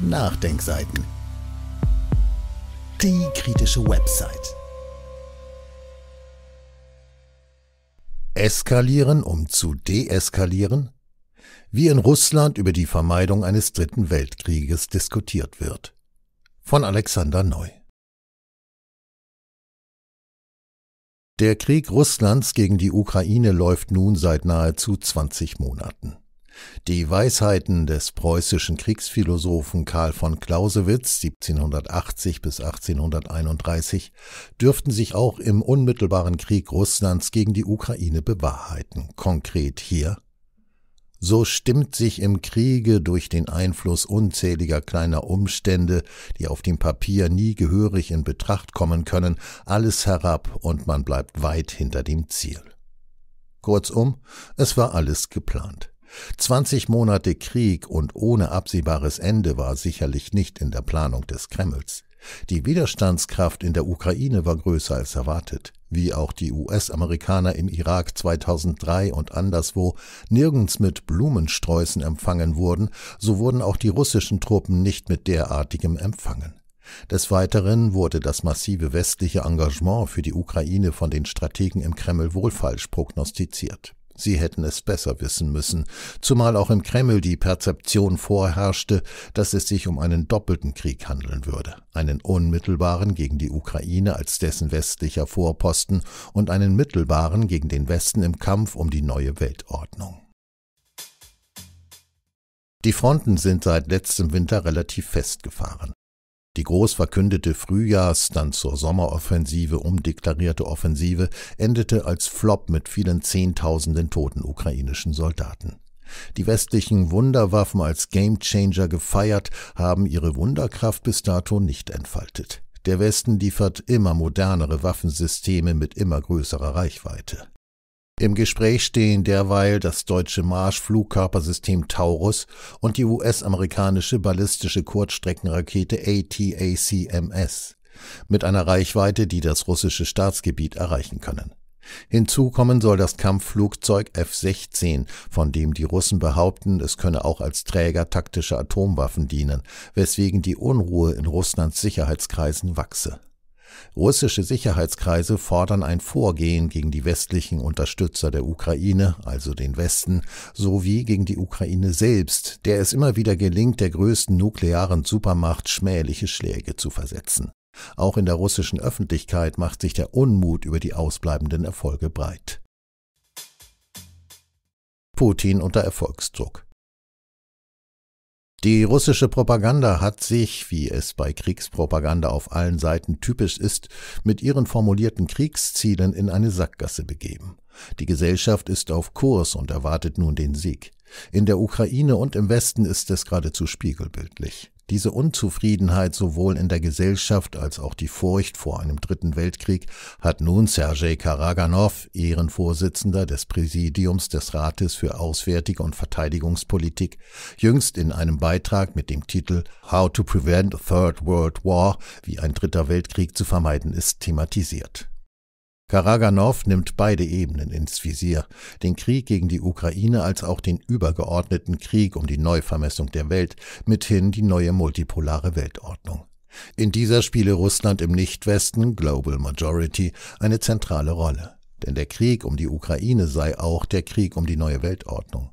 Nachdenkseiten. Die kritische Website. Eskalieren, um zu deeskalieren? Wie in Russland über die Vermeidung eines dritten Weltkrieges diskutiert wird. Von Alexander Neu. Der Krieg Russlands gegen die Ukraine läuft nun seit nahezu 20 Monaten. Die Weisheiten des preußischen Kriegsphilosophen Karl von Clausewitz 1780 bis 1831 dürften sich auch im unmittelbaren Krieg Russlands gegen die Ukraine bewahrheiten. Konkret hier so stimmt sich im Kriege durch den Einfluss unzähliger kleiner Umstände, die auf dem Papier nie gehörig in Betracht kommen können, alles herab und man bleibt weit hinter dem Ziel. Kurzum, es war alles geplant. 20 Monate Krieg und ohne absehbares Ende war sicherlich nicht in der Planung des Kremls. Die Widerstandskraft in der Ukraine war größer als erwartet, wie auch die US-Amerikaner im Irak 2003 und anderswo nirgends mit Blumensträußen empfangen wurden, so wurden auch die russischen Truppen nicht mit derartigem empfangen. Des Weiteren wurde das massive westliche Engagement für die Ukraine von den Strategen im Kreml wohl falsch prognostiziert. Sie hätten es besser wissen müssen, zumal auch im Kreml die Perzeption vorherrschte, dass es sich um einen doppelten Krieg handeln würde, einen unmittelbaren gegen die Ukraine als dessen westlicher Vorposten und einen mittelbaren gegen den Westen im Kampf um die neue Weltordnung. Die Fronten sind seit letztem Winter relativ festgefahren. Die groß verkündete Frühjahrs-, dann zur Sommeroffensive umdeklarierte Offensive endete als Flop mit vielen Zehntausenden toten ukrainischen Soldaten. Die westlichen Wunderwaffen als Gamechanger gefeiert, haben ihre Wunderkraft bis dato nicht entfaltet. Der Westen liefert immer modernere Waffensysteme mit immer größerer Reichweite. Im Gespräch stehen derweil das deutsche Marschflugkörpersystem Taurus und die US-amerikanische ballistische Kurzstreckenrakete ATACMS mit einer Reichweite, die das russische Staatsgebiet erreichen können. Hinzu kommen soll das Kampfflugzeug F-16, von dem die Russen behaupten, es könne auch als Träger taktischer Atomwaffen dienen, weswegen die Unruhe in Russlands Sicherheitskreisen wachse Russische Sicherheitskreise fordern ein Vorgehen gegen die westlichen Unterstützer der Ukraine, also den Westen, sowie gegen die Ukraine selbst, der es immer wieder gelingt, der größten nuklearen Supermacht schmähliche Schläge zu versetzen. Auch in der russischen Öffentlichkeit macht sich der Unmut über die ausbleibenden Erfolge breit. Putin unter Erfolgsdruck. Die russische Propaganda hat sich, wie es bei Kriegspropaganda auf allen Seiten typisch ist, mit ihren formulierten Kriegszielen in eine Sackgasse begeben. Die Gesellschaft ist auf Kurs und erwartet nun den Sieg. In der Ukraine und im Westen ist es geradezu spiegelbildlich. Diese Unzufriedenheit sowohl in der Gesellschaft als auch die Furcht vor einem dritten Weltkrieg hat nun Sergei Karaganov, Ehrenvorsitzender des Präsidiums des Rates für Auswärtige und Verteidigungspolitik, jüngst in einem Beitrag mit dem Titel How to Prevent a Third World War, wie ein dritter Weltkrieg zu vermeiden ist, thematisiert. Karaganov nimmt beide Ebenen ins Visier, den Krieg gegen die Ukraine als auch den übergeordneten Krieg um die Neuvermessung der Welt, mithin die neue multipolare Weltordnung. In dieser spiele Russland im Nichtwesten, Global Majority, eine zentrale Rolle. Denn der Krieg um die Ukraine sei auch der Krieg um die neue Weltordnung.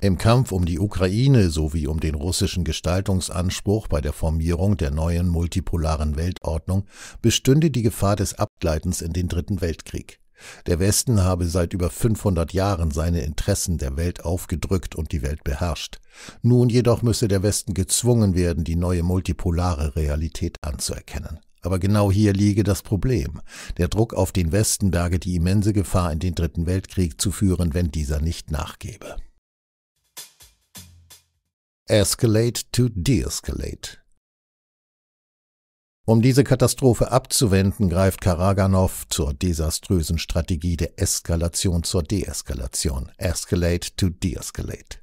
Im Kampf um die Ukraine sowie um den russischen Gestaltungsanspruch bei der Formierung der neuen multipolaren Weltordnung bestünde die Gefahr des Abgleitens in den Dritten Weltkrieg. Der Westen habe seit über 500 Jahren seine Interessen der Welt aufgedrückt und die Welt beherrscht. Nun jedoch müsse der Westen gezwungen werden, die neue multipolare Realität anzuerkennen. Aber genau hier liege das Problem. Der Druck auf den Westen berge die immense Gefahr, in den Dritten Weltkrieg zu führen, wenn dieser nicht nachgebe. Escalate to Deescalate. Um diese Katastrophe abzuwenden, greift Karaganov zur desaströsen Strategie der Eskalation zur Deeskalation, Escalate to Deescalate.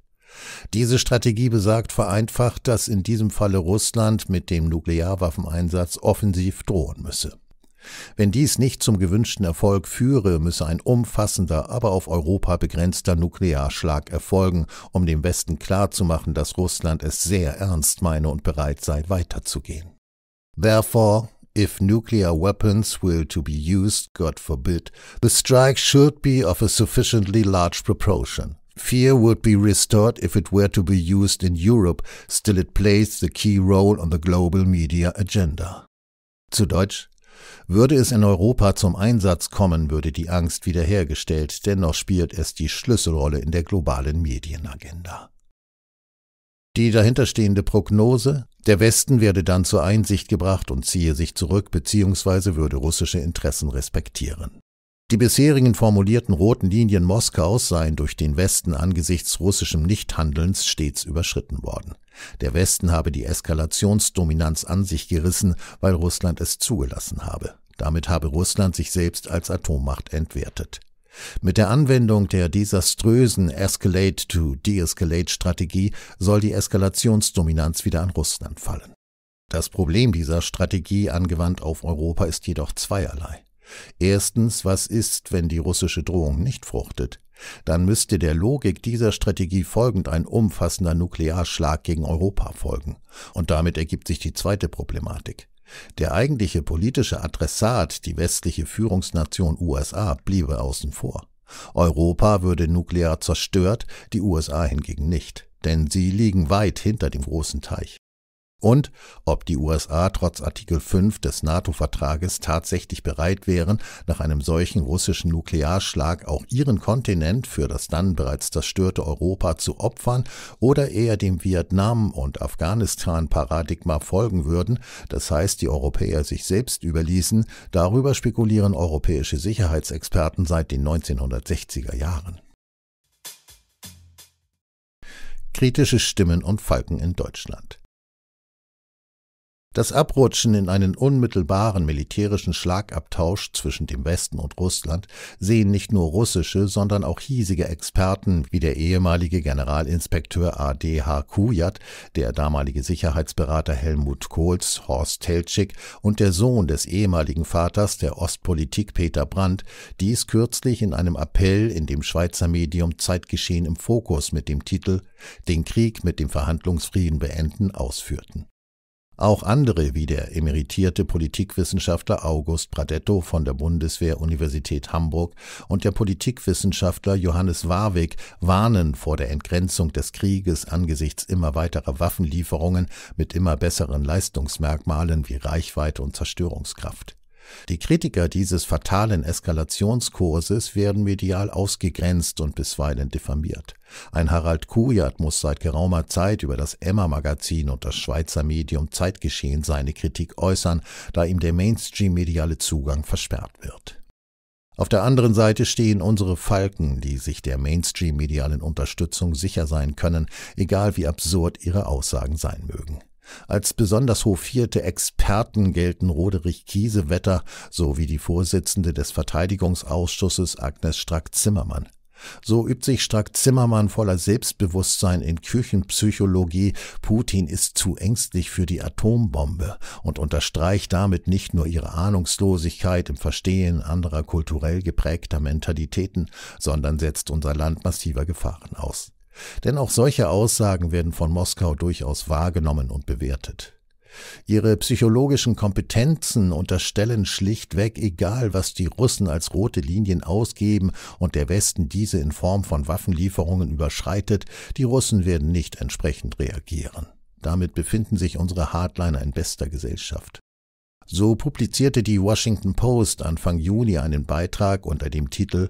Diese Strategie besagt vereinfacht, dass in diesem Falle Russland mit dem Nuklearwaffeneinsatz offensiv drohen müsse. Wenn dies nicht zum gewünschten Erfolg führe, müsse ein umfassender, aber auf Europa begrenzter Nuklearschlag erfolgen, um dem Westen klarzumachen, dass Russland es sehr ernst meine und bereit sei, weiterzugehen. Therefore, if nuclear weapons were to be used, God forbid, the strike should be of a sufficiently large proportion. Fear would be restored if it were to be used in Europe, still it plays the key role on the global media agenda. Zu Deutsch, würde es in Europa zum Einsatz kommen, würde die Angst wiederhergestellt, dennoch spielt es die Schlüsselrolle in der globalen Medienagenda. Die dahinterstehende Prognose, der Westen werde dann zur Einsicht gebracht und ziehe sich zurück bzw. würde russische Interessen respektieren. Die bisherigen formulierten roten Linien Moskaus seien durch den Westen angesichts russischem Nichthandelns stets überschritten worden. Der Westen habe die Eskalationsdominanz an sich gerissen, weil Russland es zugelassen habe. Damit habe Russland sich selbst als Atommacht entwertet. Mit der Anwendung der desaströsen Escalate-to-Deescalate-Strategie soll die Eskalationsdominanz wieder an Russland fallen. Das Problem dieser Strategie angewandt auf Europa ist jedoch zweierlei. Erstens, was ist, wenn die russische Drohung nicht fruchtet? Dann müsste der Logik dieser Strategie folgend ein umfassender Nuklearschlag gegen Europa folgen. Und damit ergibt sich die zweite Problematik. Der eigentliche politische Adressat, die westliche Führungsnation USA, bliebe außen vor. Europa würde nuklear zerstört, die USA hingegen nicht, denn sie liegen weit hinter dem großen Teich und ob die USA trotz Artikel 5 des NATO-Vertrages tatsächlich bereit wären, nach einem solchen russischen Nuklearschlag auch ihren Kontinent für das dann bereits zerstörte Europa zu opfern oder eher dem Vietnam- und Afghanistan-Paradigma folgen würden, das heißt die Europäer sich selbst überließen, darüber spekulieren europäische Sicherheitsexperten seit den 1960er Jahren. Kritische Stimmen und Falken in Deutschland. Das Abrutschen in einen unmittelbaren militärischen Schlagabtausch zwischen dem Westen und Russland sehen nicht nur russische, sondern auch hiesige Experten wie der ehemalige Generalinspekteur A.D.H. Kujat, der damalige Sicherheitsberater Helmut Kohls, Horst Teltschik und der Sohn des ehemaligen Vaters der Ostpolitik Peter Brandt, dies kürzlich in einem Appell in dem Schweizer Medium Zeitgeschehen im Fokus mit dem Titel Den Krieg mit dem Verhandlungsfrieden beenden ausführten. Auch andere, wie der emeritierte Politikwissenschaftler August Pradetto von der Bundeswehr-Universität Hamburg und der Politikwissenschaftler Johannes Warwick, warnen vor der Entgrenzung des Krieges angesichts immer weiterer Waffenlieferungen mit immer besseren Leistungsmerkmalen wie Reichweite und Zerstörungskraft. Die Kritiker dieses fatalen Eskalationskurses werden medial ausgegrenzt und bisweilen diffamiert. Ein Harald Kujat muss seit geraumer Zeit über das Emma-Magazin und das Schweizer Medium Zeitgeschehen seine Kritik äußern, da ihm der Mainstream-mediale Zugang versperrt wird. Auf der anderen Seite stehen unsere Falken, die sich der Mainstream-medialen Unterstützung sicher sein können, egal wie absurd ihre Aussagen sein mögen. Als besonders hofierte Experten gelten Roderich Kiesewetter sowie die Vorsitzende des Verteidigungsausschusses Agnes Strack-Zimmermann. So übt sich Strack-Zimmermann voller Selbstbewusstsein in Küchenpsychologie, Putin ist zu ängstlich für die Atombombe und unterstreicht damit nicht nur ihre Ahnungslosigkeit im Verstehen anderer kulturell geprägter Mentalitäten, sondern setzt unser Land massiver Gefahren aus. Denn auch solche Aussagen werden von Moskau durchaus wahrgenommen und bewertet. Ihre psychologischen Kompetenzen unterstellen schlichtweg, egal was die Russen als rote Linien ausgeben und der Westen diese in Form von Waffenlieferungen überschreitet, die Russen werden nicht entsprechend reagieren. Damit befinden sich unsere Hardliner in bester Gesellschaft. So publizierte die Washington Post Anfang Juni einen Beitrag unter dem Titel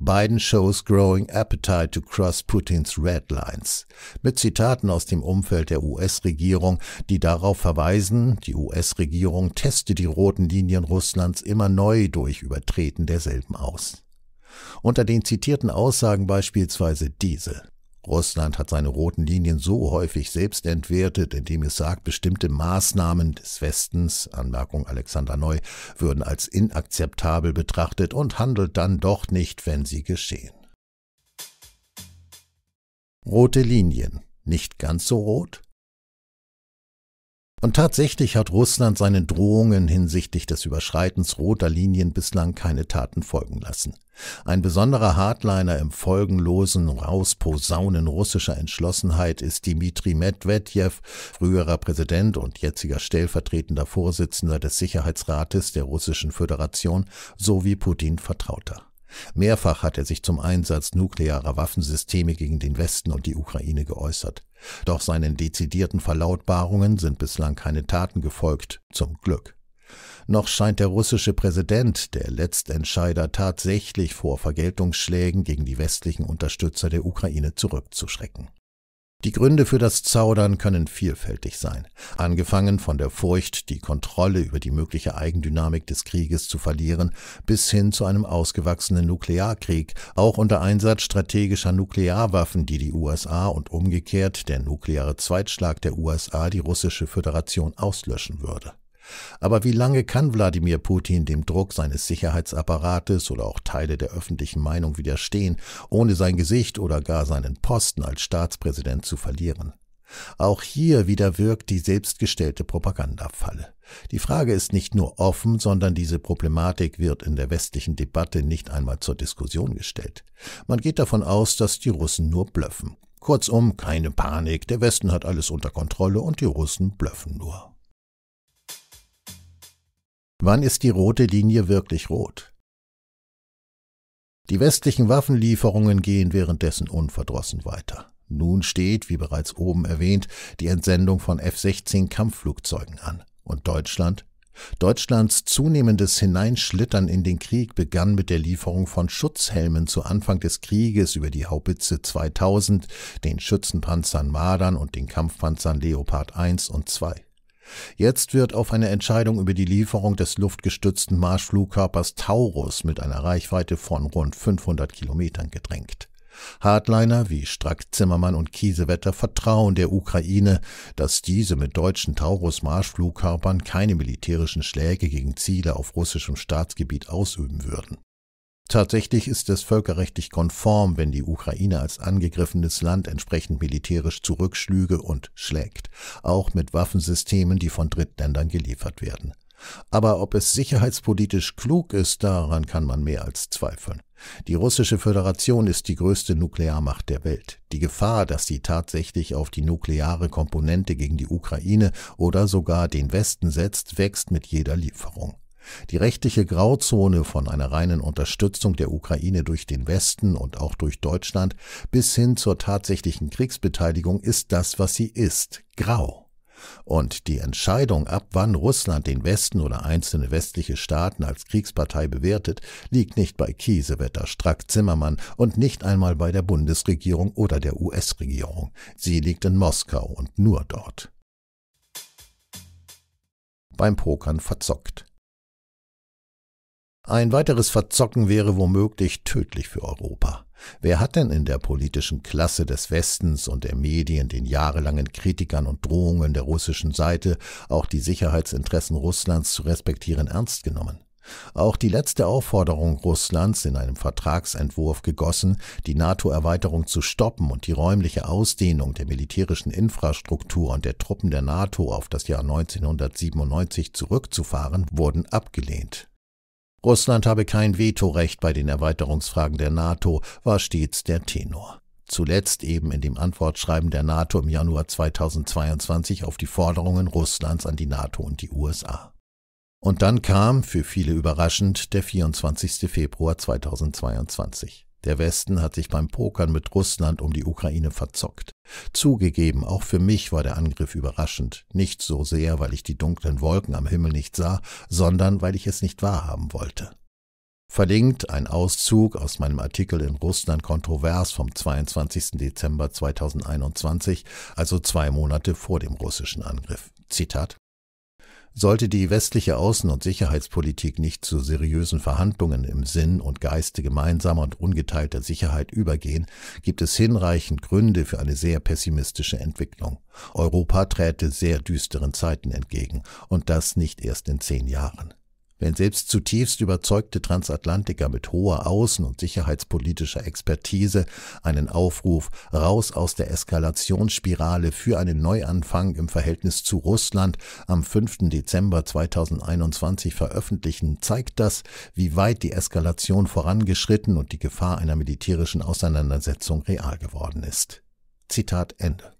Biden shows growing appetite to cross Putins red lines. Mit Zitaten aus dem Umfeld der US-Regierung, die darauf verweisen, die US-Regierung teste die roten Linien Russlands immer neu durch Übertreten derselben aus. Unter den zitierten Aussagen beispielsweise diese. Russland hat seine roten Linien so häufig selbst entwertet, indem es sagt, bestimmte Maßnahmen des Westens, Anmerkung Alexander Neu, würden als inakzeptabel betrachtet und handelt dann doch nicht, wenn sie geschehen. Rote Linien. Nicht ganz so rot? Und tatsächlich hat Russland seinen Drohungen hinsichtlich des Überschreitens roter Linien bislang keine Taten folgen lassen. Ein besonderer Hardliner im folgenlosen Rausposaunen russischer Entschlossenheit ist Dmitri Medvedev, früherer Präsident und jetziger stellvertretender Vorsitzender des Sicherheitsrates der Russischen Föderation sowie Putin Vertrauter. Mehrfach hat er sich zum Einsatz nuklearer Waffensysteme gegen den Westen und die Ukraine geäußert. Doch seinen dezidierten Verlautbarungen sind bislang keine Taten gefolgt, zum Glück. Noch scheint der russische Präsident, der Letztentscheider, tatsächlich vor Vergeltungsschlägen gegen die westlichen Unterstützer der Ukraine zurückzuschrecken. Die Gründe für das Zaudern können vielfältig sein, angefangen von der Furcht, die Kontrolle über die mögliche Eigendynamik des Krieges zu verlieren, bis hin zu einem ausgewachsenen Nuklearkrieg, auch unter Einsatz strategischer Nuklearwaffen, die die USA und umgekehrt der nukleare Zweitschlag der USA die russische Föderation auslöschen würde. Aber wie lange kann Wladimir Putin dem Druck seines Sicherheitsapparates oder auch Teile der öffentlichen Meinung widerstehen, ohne sein Gesicht oder gar seinen Posten als Staatspräsident zu verlieren? Auch hier wieder wirkt die selbstgestellte Propagandafalle. Die Frage ist nicht nur offen, sondern diese Problematik wird in der westlichen Debatte nicht einmal zur Diskussion gestellt. Man geht davon aus, dass die Russen nur blöffen. Kurzum, keine Panik, der Westen hat alles unter Kontrolle und die Russen blöffen nur. Wann ist die rote Linie wirklich rot? Die westlichen Waffenlieferungen gehen währenddessen unverdrossen weiter. Nun steht, wie bereits oben erwähnt, die Entsendung von F-16 Kampfflugzeugen an. Und Deutschland? Deutschlands zunehmendes Hineinschlittern in den Krieg begann mit der Lieferung von Schutzhelmen zu Anfang des Krieges über die Haubitze 2000, den Schützenpanzern Madern und den Kampfpanzern Leopard 1 und 2. Jetzt wird auf eine Entscheidung über die Lieferung des luftgestützten Marschflugkörpers Taurus mit einer Reichweite von rund 500 Kilometern gedrängt. Hardliner wie Strack Zimmermann und Kiesewetter vertrauen der Ukraine, dass diese mit deutschen Taurus-Marschflugkörpern keine militärischen Schläge gegen Ziele auf russischem Staatsgebiet ausüben würden. Tatsächlich ist es völkerrechtlich konform, wenn die Ukraine als angegriffenes Land entsprechend militärisch zurückschlüge und schlägt, auch mit Waffensystemen, die von Drittländern geliefert werden. Aber ob es sicherheitspolitisch klug ist, daran kann man mehr als zweifeln. Die russische Föderation ist die größte Nuklearmacht der Welt. Die Gefahr, dass sie tatsächlich auf die nukleare Komponente gegen die Ukraine oder sogar den Westen setzt, wächst mit jeder Lieferung. Die rechtliche Grauzone von einer reinen Unterstützung der Ukraine durch den Westen und auch durch Deutschland bis hin zur tatsächlichen Kriegsbeteiligung ist das, was sie ist, grau. Und die Entscheidung, ab wann Russland den Westen oder einzelne westliche Staaten als Kriegspartei bewertet, liegt nicht bei Kiesewetter, Strack, Zimmermann und nicht einmal bei der Bundesregierung oder der US-Regierung. Sie liegt in Moskau und nur dort. Beim Pokern verzockt. Ein weiteres Verzocken wäre womöglich tödlich für Europa. Wer hat denn in der politischen Klasse des Westens und der Medien den jahrelangen Kritikern und Drohungen der russischen Seite, auch die Sicherheitsinteressen Russlands zu respektieren, ernst genommen? Auch die letzte Aufforderung Russlands in einem Vertragsentwurf gegossen, die NATO-Erweiterung zu stoppen und die räumliche Ausdehnung der militärischen Infrastruktur und der Truppen der NATO auf das Jahr 1997 zurückzufahren, wurden abgelehnt. Russland habe kein Vetorecht bei den Erweiterungsfragen der NATO, war stets der Tenor. Zuletzt eben in dem Antwortschreiben der NATO im Januar 2022 auf die Forderungen Russlands an die NATO und die USA. Und dann kam, für viele überraschend, der 24. Februar 2022. Der Westen hat sich beim Pokern mit Russland um die Ukraine verzockt. Zugegeben, auch für mich war der Angriff überraschend, nicht so sehr, weil ich die dunklen Wolken am Himmel nicht sah, sondern weil ich es nicht wahrhaben wollte. Verlinkt ein Auszug aus meinem Artikel in Russland kontrovers vom 22. Dezember 2021, also zwei Monate vor dem russischen Angriff. Zitat sollte die westliche Außen- und Sicherheitspolitik nicht zu seriösen Verhandlungen im Sinn und Geiste gemeinsamer und ungeteilter Sicherheit übergehen, gibt es hinreichend Gründe für eine sehr pessimistische Entwicklung. Europa träte sehr düsteren Zeiten entgegen, und das nicht erst in zehn Jahren. Wenn selbst zutiefst überzeugte Transatlantiker mit hoher außen- und sicherheitspolitischer Expertise einen Aufruf raus aus der Eskalationsspirale für einen Neuanfang im Verhältnis zu Russland am 5. Dezember 2021 veröffentlichen, zeigt das, wie weit die Eskalation vorangeschritten und die Gefahr einer militärischen Auseinandersetzung real geworden ist. Zitat Ende.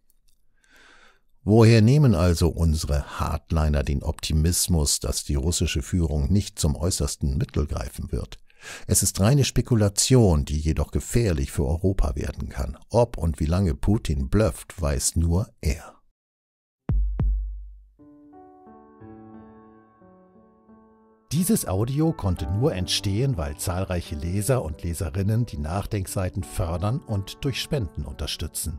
Woher nehmen also unsere Hardliner den Optimismus, dass die russische Führung nicht zum äußersten Mittel greifen wird? Es ist reine Spekulation, die jedoch gefährlich für Europa werden kann. Ob und wie lange Putin blufft, weiß nur er. Dieses Audio konnte nur entstehen, weil zahlreiche Leser und Leserinnen die Nachdenkseiten fördern und durch Spenden unterstützen.